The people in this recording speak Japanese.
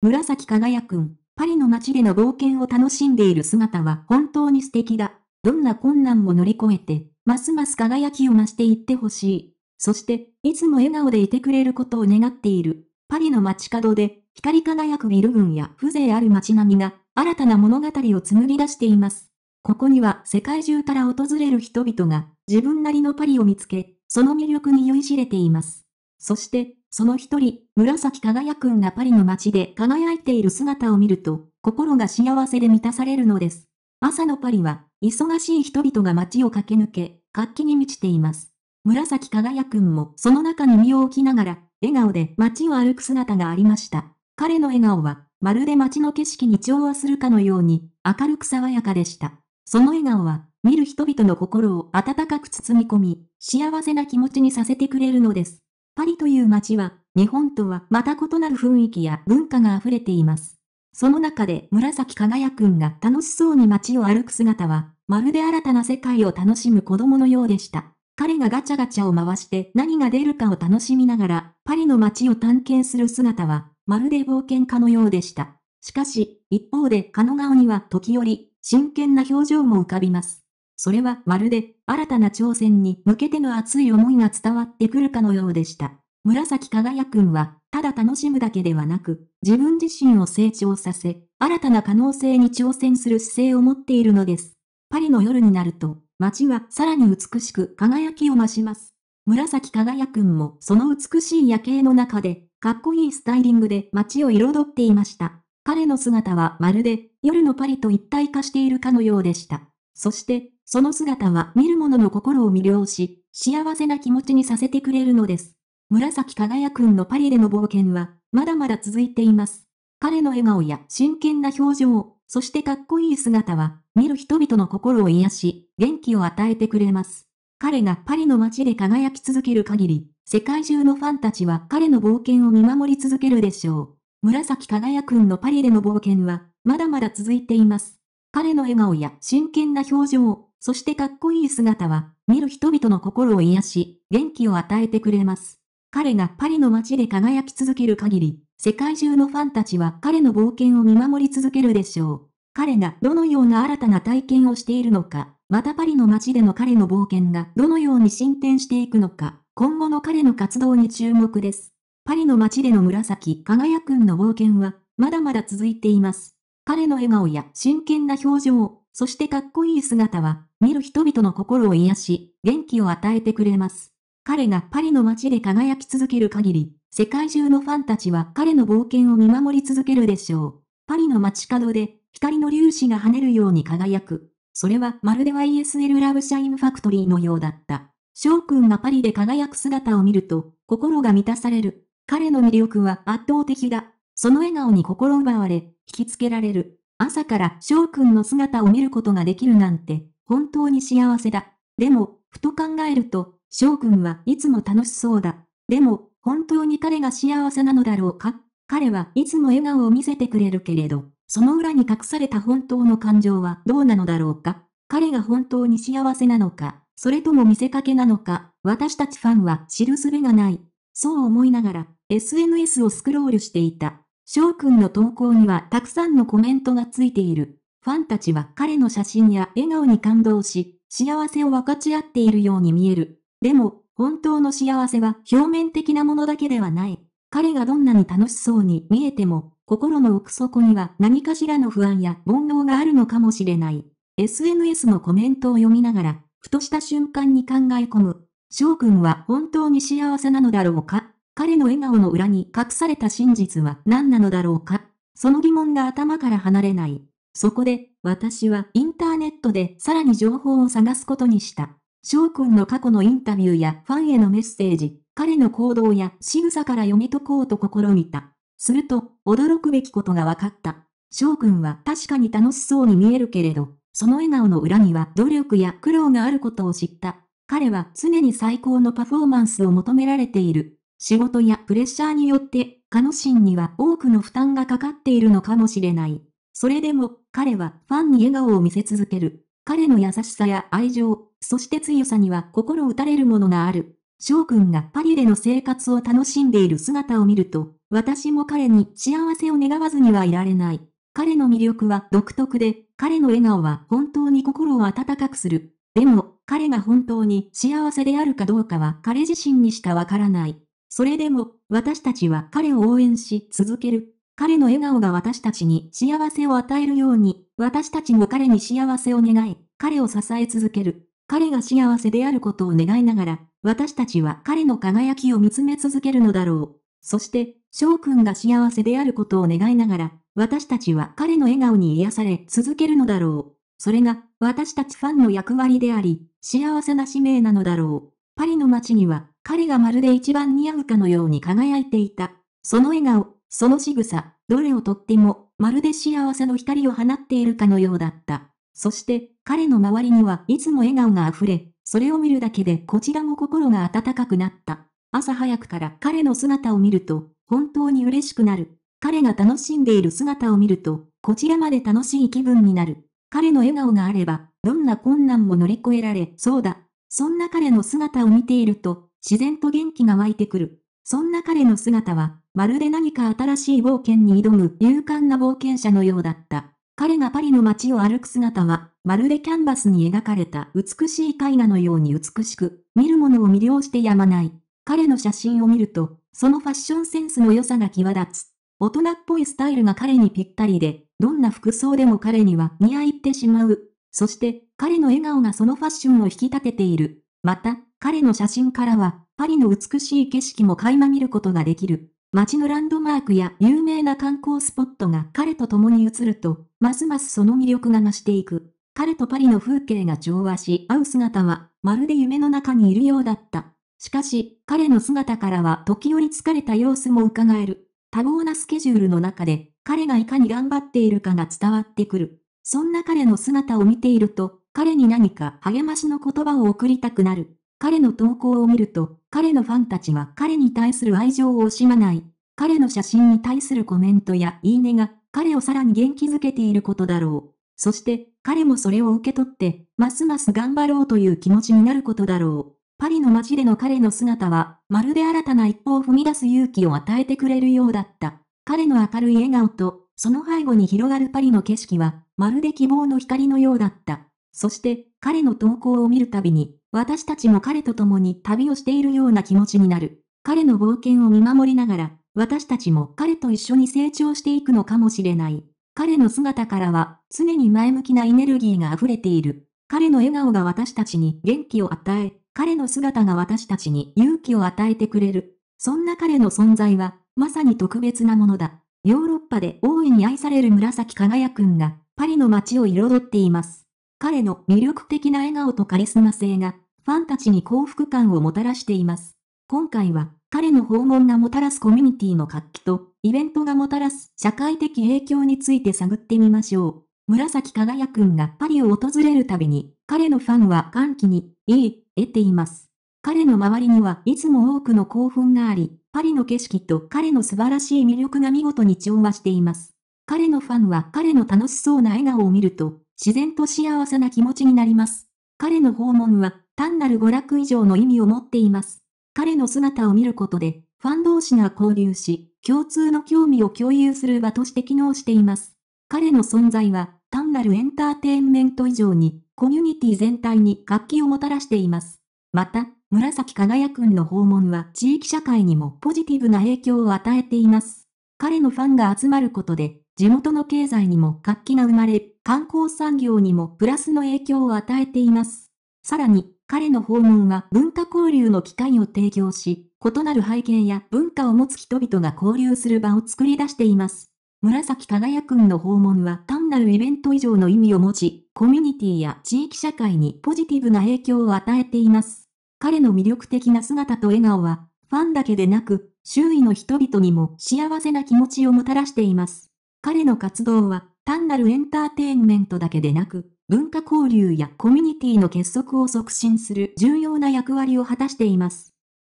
紫輝くん、パリの街での冒険を楽しんでいる姿は本当に素敵だ。どんな困難も乗り越えて、ますます輝きを増していってほしい。そして、いつも笑顔でいてくれることを願っている。パリの街角で、光り輝くビル群や風情ある街並みが、新たな物語を紡ぎ出しています。ここには世界中から訪れる人々が、自分なりのパリを見つけ、その魅力に酔いしれています。そして、その一人、紫輝くんがパリの街で輝いている姿を見ると、心が幸せで満たされるのです。朝のパリは、忙しい人々が街を駆け抜け、活気に満ちています。紫輝くんもその中に身を置きながら、笑顔で街を歩く姿がありました。彼の笑顔は、まるで街の景色に調和するかのように、明るく爽やかでした。その笑顔は、見る人々の心を温かく包み込み、幸せな気持ちにさせてくれるのです。パリという街は、日本とはまた異なる雰囲気や文化が溢れています。その中で紫輝くんが楽しそうに街を歩く姿は、まるで新たな世界を楽しむ子供のようでした。彼がガチャガチャを回して何が出るかを楽しみながら、パリの街を探検する姿は、まるで冒険家のようでした。しかし、一方で、カの顔には時折、真剣な表情も浮かびます。それはまるで新たな挑戦に向けての熱い思いが伝わってくるかのようでした。紫輝くんは、ただ楽しむだけではなく、自分自身を成長させ、新たな可能性に挑戦する姿勢を持っているのです。パリの夜になると、街はさらに美しく輝きを増します。紫輝くんもその美しい夜景の中で、かっこいいスタイリングで街を彩っていました。彼の姿はまるで夜のパリと一体化しているかのようでした。そしてその姿は見る者の心を魅了し、幸せな気持ちにさせてくれるのです。紫輝くんのパリでの冒険は、まだまだ続いています。彼の笑顔や真剣な表情、そしてかっこいい姿は、見る人々の心を癒し、元気を与えてくれます。彼がパリの街で輝き続ける限り、世界中のファンたちは彼の冒険を見守り続けるでしょう。紫輝くんのパリでの冒険は、まだまだ続いています。彼の笑顔や真剣な表情、そしてかっこいい姿は、見る人々の心を癒し、元気を与えてくれます。彼がパリの街で輝き続ける限り、世界中のファンたちは彼の冒険を見守り続けるでしょう。彼がどのような新たな体験をしているのか、またパリの街での彼の冒険がどのように進展していくのか、今後の彼の活動に注目です。パリの街での紫輝くんの冒険は、まだまだ続いています。彼の笑顔や真剣な表情、そしてかっこいい姿は、見る人々の心を癒し、元気を与えてくれます。彼がパリの街で輝き続ける限り、世界中のファンたちは彼の冒険を見守り続けるでしょう。パリの街角で、光の粒子が跳ねるように輝く。それはまるで YSL ラブシャインファクトリーのようだった。翔くんがパリで輝く姿を見ると、心が満たされる。彼の魅力は圧倒的だ。その笑顔に心奪われ、引きつけられる。朝から翔くんの姿を見ることができるなんて、本当に幸せだ。でも、ふと考えると、翔くんはいつも楽しそうだ。でも、本当に彼が幸せなのだろうか彼はいつも笑顔を見せてくれるけれど、その裏に隠された本当の感情はどうなのだろうか彼が本当に幸せなのか、それとも見せかけなのか、私たちファンは知るすべがない。そう思いながら、SNS をスクロールしていた。翔くんの投稿にはたくさんのコメントがついている。ファンたちは彼の写真や笑顔に感動し、幸せを分かち合っているように見える。でも、本当の幸せは表面的なものだけではない。彼がどんなに楽しそうに見えても、心の奥底には何かしらの不安や煩悩があるのかもしれない。SNS のコメントを読みながら、ふとした瞬間に考え込む。翔くんは本当に幸せなのだろうか彼の笑顔の裏に隠された真実は何なのだろうかその疑問が頭から離れない。そこで、私はインターネットでさらに情報を探すことにした。翔くんの過去のインタビューやファンへのメッセージ、彼の行動や仕草から読み解こうと試みた。すると、驚くべきことが分かった。翔くんは確かに楽しそうに見えるけれど、その笑顔の裏には努力や苦労があることを知った。彼は常に最高のパフォーマンスを求められている。仕事やプレッシャーによって、彼の心には多くの負担がかかっているのかもしれない。それでも、彼はファンに笑顔を見せ続ける。彼の優しさや愛情、そして強さには心打たれるものがある。翔くんがパリでの生活を楽しんでいる姿を見ると、私も彼に幸せを願わずにはいられない。彼の魅力は独特で、彼の笑顔は本当に心を温かくする。でも、彼が本当に幸せであるかどうかは彼自身にしかわからない。それでも、私たちは彼を応援し続ける。彼の笑顔が私たちに幸せを与えるように、私たちも彼に幸せを願い、彼を支え続ける。彼が幸せであることを願いながら、私たちは彼の輝きを見つめ続けるのだろう。そして、翔くんが幸せであることを願いながら、私たちは彼の笑顔に癒され続けるのだろう。それが、私たちファンの役割であり、幸せな使命なのだろう。パリの街には、彼がまるで一番似合うかのように輝いていた。その笑顔、その仕草、どれをとっても、まるで幸せの光を放っているかのようだった。そして、彼の周りにはいつも笑顔が溢れ、それを見るだけでこちらも心が温かくなった。朝早くから彼の姿を見ると、本当に嬉しくなる。彼が楽しんでいる姿を見ると、こちらまで楽しい気分になる。彼の笑顔があれば、どんな困難も乗り越えられそうだ。そんな彼の姿を見ていると、自然と元気が湧いてくる。そんな彼の姿は、まるで何か新しい冒険に挑む勇敢な冒険者のようだった。彼がパリの街を歩く姿は、まるでキャンバスに描かれた美しい絵画のように美しく、見る者を魅了してやまない。彼の写真を見ると、そのファッションセンスの良さが際立つ。大人っぽいスタイルが彼にぴったりで、どんな服装でも彼には似合ってしまう。そして、彼の笑顔がそのファッションを引き立てている。また、彼の写真からは、パリの美しい景色も垣間見ることができる。街のランドマークや有名な観光スポットが彼と共に映ると、ますますその魅力が増していく。彼とパリの風景が調和し合う姿は、まるで夢の中にいるようだった。しかし、彼の姿からは時折疲れた様子も伺える。多忙なスケジュールの中で、彼がいかに頑張っているかが伝わってくる。そんな彼の姿を見ていると、彼に何か励ましの言葉を送りたくなる。彼の投稿を見ると、彼のファンたちは彼に対する愛情を惜しまない。彼の写真に対するコメントやいいねが彼をさらに元気づけていることだろう。そして彼もそれを受け取って、ますます頑張ろうという気持ちになることだろう。パリの街での彼の姿は、まるで新たな一歩を踏み出す勇気を与えてくれるようだった。彼の明るい笑顔と、その背後に広がるパリの景色は、まるで希望の光のようだった。そして、彼の投稿を見るたびに、私たちも彼と共に旅をしているような気持ちになる。彼の冒険を見守りながら、私たちも彼と一緒に成長していくのかもしれない。彼の姿からは、常に前向きなエネルギーが溢れている。彼の笑顔が私たちに元気を与え、彼の姿が私たちに勇気を与えてくれる。そんな彼の存在は、まさに特別なものだ。ヨーロッパで大いに愛される紫輝くんが、パリの街を彩っています。彼の魅力的な笑顔とカリスマ性が、ファンたちに幸福感をもたらしています。今回は、彼の訪問がもたらすコミュニティの活気と、イベントがもたらす社会的影響について探ってみましょう。紫輝くんがパリを訪れるたびに、彼のファンは歓喜に、いい、得ています。彼の周りにはいつも多くの興奮があり、パリの景色と彼の素晴らしい魅力が見事に調和しています。彼のファンは彼の楽しそうな笑顔を見ると、自然と幸せな気持ちになります。彼の訪問は、単なる娯楽以上の意味を持っています。彼の姿を見ることで、ファン同士が交流し、共通の興味を共有する場として機能しています。彼の存在は、単なるエンターテインメント以上に、コミュニティ全体に活気をもたらしています。また、紫輝くんの訪問は地域社会にもポジティブな影響を与えています。彼のファンが集まることで、地元の経済にも活気が生まれ、観光産業にもプラスの影響を与えています。さらに、彼の訪問は文化交流の機会を提供し、異なる背景や文化を持つ人々が交流する場を作り出しています。紫輝くんの訪問は単なるイベント以上の意味を持ち、コミュニティや地域社会にポジティブな影響を与えています。彼の魅力的な姿と笑顔は、ファンだけでなく、周囲の人々にも幸せな気持ちをもたらしています。彼の活動は、単なるエンターテインメントだけでなく、文化交流やコミュニティの結束を促進する重要な役割を果たしています。